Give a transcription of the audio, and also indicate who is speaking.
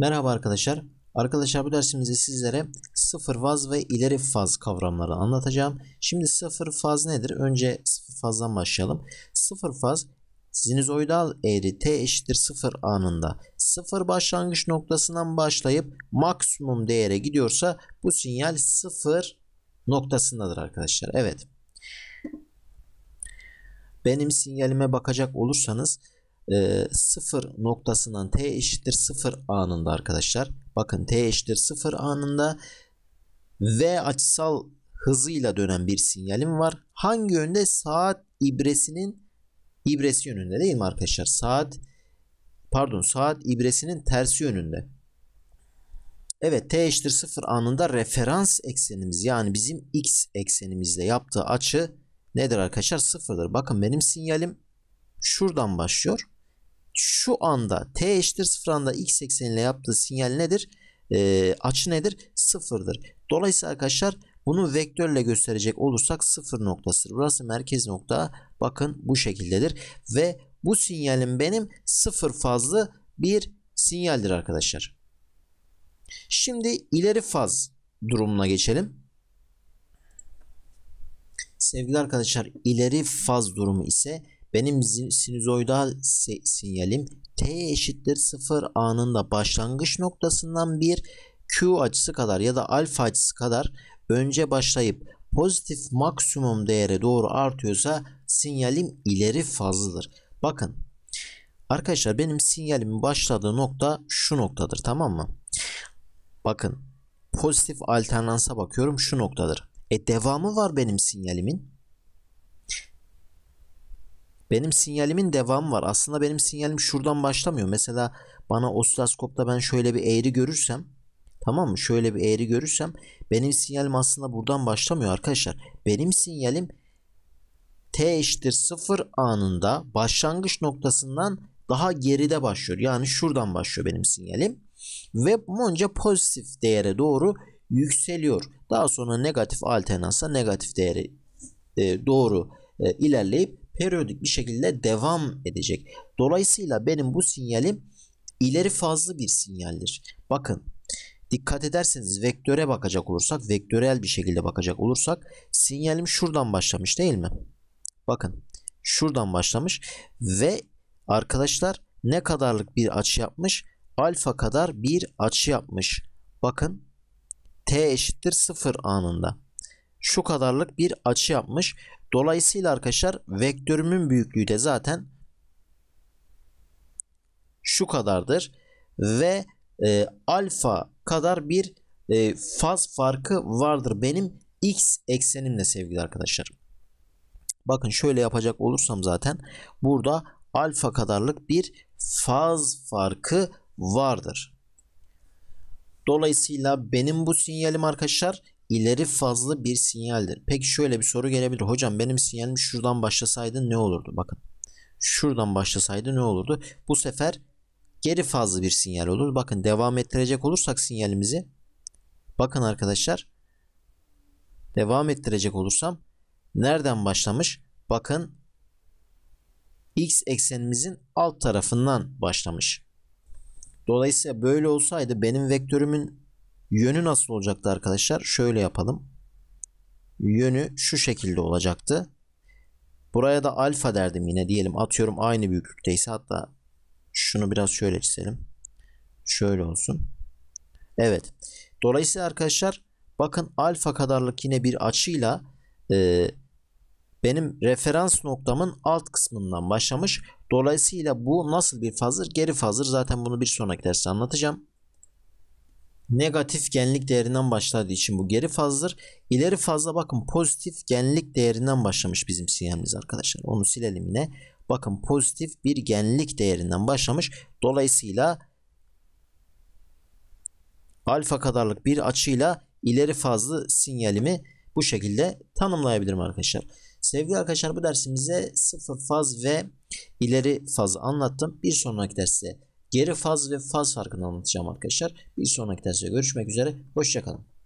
Speaker 1: Merhaba arkadaşlar. Arkadaşlar bu dersimizde sizlere sıfır faz ve ileri faz kavramlarını anlatacağım. Şimdi sıfır faz nedir? Önce sıfır fazdan başlayalım. Sıfır faz sinüzoidal eğri t eşittir sıfır anında sıfır başlangıç noktasından başlayıp maksimum değere gidiyorsa bu sinyal sıfır noktasındadır arkadaşlar. Evet. Benim sinyalime bakacak olursanız e, ee, 0 noktasından t eşittir sıfır anında arkadaşlar. Bakın t eşittir sıfır anında v açısal hızıyla dönen bir sinyalim var. Hangi yönde? Saat ibresinin ibresi yönünde değil mi arkadaşlar? Saat pardon saat ibresinin tersi yönünde. Evet t eşittir sıfır anında referans eksenimiz yani bizim x eksenimizle yaptığı açı nedir arkadaşlar? Sıfırdır. Bakın benim sinyalim şuradan başlıyor şu anda t eşittir sıfır anda x ekseniyle yaptığı sinyal nedir? E, açı nedir? Sıfırdır. Dolayısıyla arkadaşlar bunu vektörle gösterecek olursak 0 noktasıdır. Burası merkez nokta. Bakın bu şekildedir. Ve bu sinyalin benim 0 fazlı bir sinyaldir arkadaşlar. Şimdi ileri faz durumuna geçelim. Sevgili arkadaşlar ileri faz durumu ise benim sinüzoidal sinyalim t eşittir 0 anında başlangıç noktasından bir q açısı kadar ya da alfa açısı kadar önce başlayıp pozitif maksimum değere doğru artıyorsa sinyalim ileri fazladır. Bakın arkadaşlar benim sinyalimin başladığı nokta şu noktadır tamam mı? Bakın pozitif alternansa bakıyorum şu noktadır. E devamı var benim sinyalimin. Benim sinyalimin devamı var. Aslında benim sinyalim şuradan başlamıyor. Mesela bana osiloskopta ben şöyle bir eğri görürsem tamam mı? Şöyle bir eğri görürsem benim sinyalim aslında buradan başlamıyor arkadaşlar. Benim sinyalim t eşittir 0 anında başlangıç noktasından daha geride başlıyor. Yani şuradan başlıyor benim sinyalim. Ve bunca pozitif değere doğru yükseliyor. Daha sonra negatif alternansa negatif değere doğru e, ilerleyip periyodik bir şekilde devam edecek. Dolayısıyla benim bu sinyalim ileri fazlı bir sinyaldir. Bakın dikkat ederseniz vektöre bakacak olursak vektörel bir şekilde bakacak olursak sinyalim şuradan başlamış değil mi? Bakın şuradan başlamış ve arkadaşlar ne kadarlık bir açı yapmış? Alfa kadar bir açı yapmış. Bakın t eşittir 0 anında. Şu kadarlık bir açı yapmış Dolayısıyla arkadaşlar vektörümün büyüklüğü de zaten şu kadardır ve e, alfa kadar bir e, faz farkı vardır benim x eksenimle sevgili arkadaşlarım. Bakın şöyle yapacak olursam zaten burada alfa kadarlık bir faz farkı vardır. Dolayısıyla benim bu sinyalim arkadaşlar ileri fazla bir sinyaldir. Peki şöyle bir soru gelebilir. Hocam benim sinyalim şuradan başlasaydı ne olurdu? Bakın şuradan başlasaydı ne olurdu? Bu sefer geri fazla bir sinyal olur. Bakın devam ettirecek olursak sinyalimizi bakın arkadaşlar devam ettirecek olursam nereden başlamış? Bakın x eksenimizin alt tarafından başlamış. Dolayısıyla böyle olsaydı benim vektörümün Yönü nasıl olacaktı arkadaşlar? Şöyle yapalım. Yönü şu şekilde olacaktı. Buraya da alfa derdim yine diyelim. Atıyorum aynı büyüklükteyse hatta şunu biraz şöyle çizelim. Şöyle olsun. Evet. Dolayısıyla arkadaşlar bakın alfa kadarlık yine bir açıyla e, benim referans noktamın alt kısmından başlamış. Dolayısıyla bu nasıl bir fazır? Geri fazır. Zaten bunu bir sonraki derste anlatacağım negatif genlik değerinden başladığı için bu geri fazdır. İleri fazla bakın pozitif genlik değerinden başlamış bizim sinyalimiz arkadaşlar. Onu silelim yine. Bakın pozitif bir genlik değerinden başlamış. Dolayısıyla alfa kadarlık bir açıyla ileri fazlı sinyalimi bu şekilde tanımlayabilirim arkadaşlar. Sevgili arkadaşlar bu dersimize sıfır faz ve ileri fazı anlattım. Bir sonraki derste geri faz ve faz farkını anlatacağım arkadaşlar. Bir sonraki derste görüşmek üzere. Hoşçakalın.